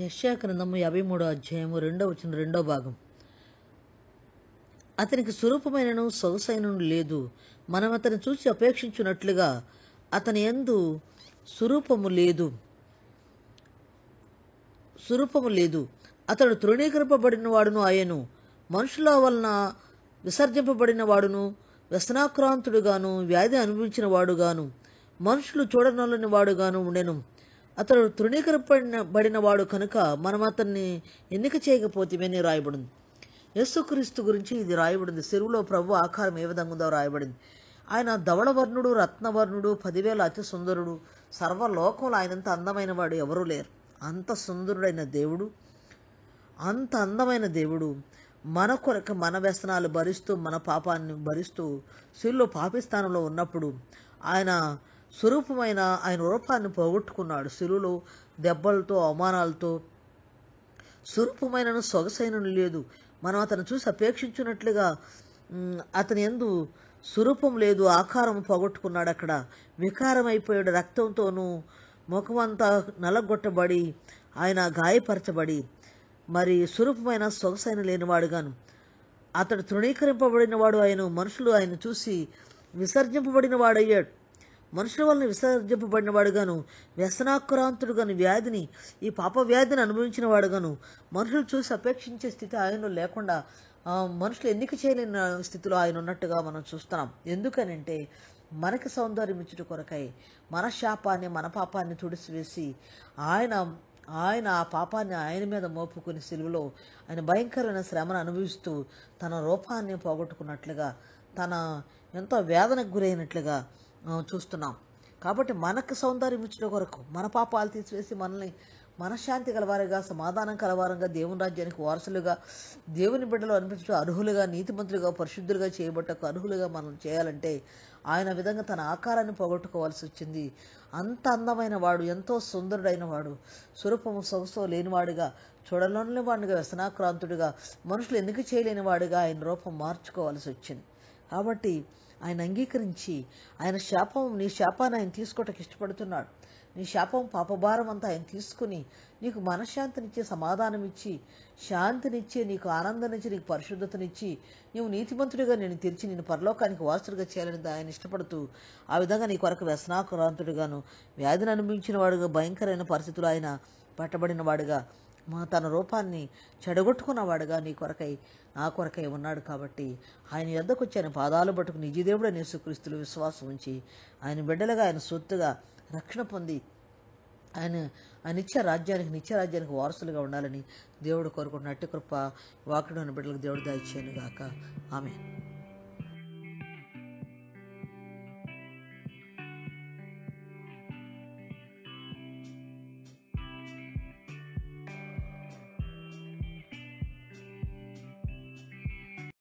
యశా గ్రంథము యాభై మూడో అధ్యాయము రెండో వచ్చిన రెండో భాగం అతనికి స్వరూపమైనను సొగసైన లేదు మనం అతను చూసి అపేక్షించున్నట్లుగా అతని ఎందు స్వరూపము లేదు స్వరూపము లేదు అతడు తృణీకరింపబడిన వాడును ఆయను మనుషుల వలన విసర్జింపబడిన వాడును వ్యసనాక్రాంతుడుగాను వ్యాధి అనుభవించిన వాడుగాను మనుషులు చూడనలని వాడుగాను ఉండెను అతడు తృణీకరపడిన వాడు కనుక మనం అతన్ని ఎన్నిక చేయకపోతేమని రాయబడింది యేసుక్రీస్తు గురించి ఇది రాయబడింది సెరువులో ప్రభు ఆకారం ఏ విధంగా ఉందో రాయబడింది ఆయన ధవళవర్ణుడు రత్నవర్ణుడు పదివేల అతి సుందరుడు సర్వలోకంలో ఆయనంత అందమైన వాడు ఎవరూ లేరు అంత సుందరుడైన దేవుడు అంత అందమైన దేవుడు మన కొరకు మన వ్యసనాలు భరిస్తూ మన పాపాన్ని భరిస్తూ శిల్లో పాపిస్థానంలో ఉన్నప్పుడు ఆయన స్వరూపమైన ఆయన రూపాన్ని పోగొట్టుకున్నాడు శిలులో దెబ్బలతో అవమానాలతో స్వరూపమైన సొగసైన లేదు మనం అతను చూసి అపేక్షించినట్లుగా అతని ఎందు స్వరూపం లేదు ఆకారం పోగొట్టుకున్నాడు అక్కడ వికారమైపోయాడు రక్తంతోనూ ముఖమంతా నలగొట్టబడి ఆయన గాయపరచబడి మరి స్వరూపమైన సొగసైన లేనివాడుగాను అతడు తృణీకరింపబడినవాడు ఆయన మనుషులు ఆయన చూసి విసర్జింపబడిన వాడయ్యాడు మనుషుల వలన విసర్జింపబడినవాడుగాను వ్యసనాక్రాంతుడుగాను వ్యాధిని ఈ పాప వ్యాధిని అనుభవించిన వాడుగాను మనుషులు చూసి అపేక్షించే స్థితి ఆయనలో లేకుండా మనుషులు ఎన్నిక చేయలేని స్థితిలో ఆయన ఉన్నట్టుగా మనం చూస్తున్నాం ఎందుకనంటే మనకి సౌందర్యం ఇచ్చుట కొరకై మన శాపాన్ని మన పాపాన్ని తుడిసివేసి ఆయన ఆయన ఆ పాపాన్ని ఆయన మీద మోపుకుని సెలువులో ఆయన భయంకరమైన శ్రమను అనుభవిస్తూ తన రూపాన్ని పోగొట్టుకున్నట్లుగా తన ఎంతో వేదనకు గురైనట్లుగా చూస్తున్నాం కాబట్టి మనకు సౌందర్యం ఇచ్చిన కొరకు మన పాపాలు తీసివేసి మనల్ని మనశ్శాంతి కలవారుగా సమాధానం కలవారంగా దేవుని రాజ్యానికి వారసులుగా దేవుని బిడ్డలు అనిపించడం అర్హులుగా నీతిమంతులుగా పరిశుద్ధులుగా చేయబట్టకు అర్హులుగా మనం చేయాలంటే ఆయన విధంగా తన ఆకారాన్ని పోగొట్టుకోవాల్సి వచ్చింది అంత అందమైన వాడు ఎంతో సుందరుడైన వాడు స్వరూపము సొగసో లేనివాడుగా చూడలేని వాడిగా వ్యసనాక్రాంతుడిగా మనుషులు ఎందుకు చేయలేని వాడిగా ఆయన రూపం మార్చుకోవాల్సి వచ్చింది కాబట్టి ఆయన అంగీకరించి ఆయన శాపం నీ శాపాన్ని ఆయన తీసుకోవటకు ఇష్టపడుతున్నాడు నీ శాపం పాపభారం అంతా ఆయన తీసుకుని నీకు మనశ్శాంతినిచ్చే సమాధానమిచ్చి శాంతినిచ్చే నీకు ఆనందనిచ్చి నీకు పరిశుద్ధతనిచ్చి నీవు నీతిమంతుడిగా నేను తెరిచి నేను పరలోకానికి వాసుడిగా చేయాలని ఆయన ఇష్టపడుతూ ఆ విధంగా నీ కొరకు వ్యసనాక్రాంతుడిగాను వ్యాధిని అనుభవించిన వాడుగా భయంకరమైన పరిస్థితులు ఆయన పట్టబడిన వాడుగా తన రూపాన్ని చెడగొట్టుకున్నవాడుగా నీ కొరకై నా కొరకై ఉన్నాడు కాబట్టి ఆయన ఎద్దకొచ్చి వచ్చి ఆయన పాదాలు పట్టుకు నిజదేవుడు అనే సుక్రీస్తులు విశ్వాసం ఉంచి ఆయన బిడ్డలుగా ఆయన సొత్తుగా రక్షణ పొంది ఆయన ఆయన నిత్య రాజ్యానికి నిత్య రాజ్యానికి వారసులుగా ఉండాలని దేవుడు కోరుకుంటున్నట్టు కృప వాకుడు బిడ్డలకు దేవుడు దాయిచ్చాను గాక ఆమె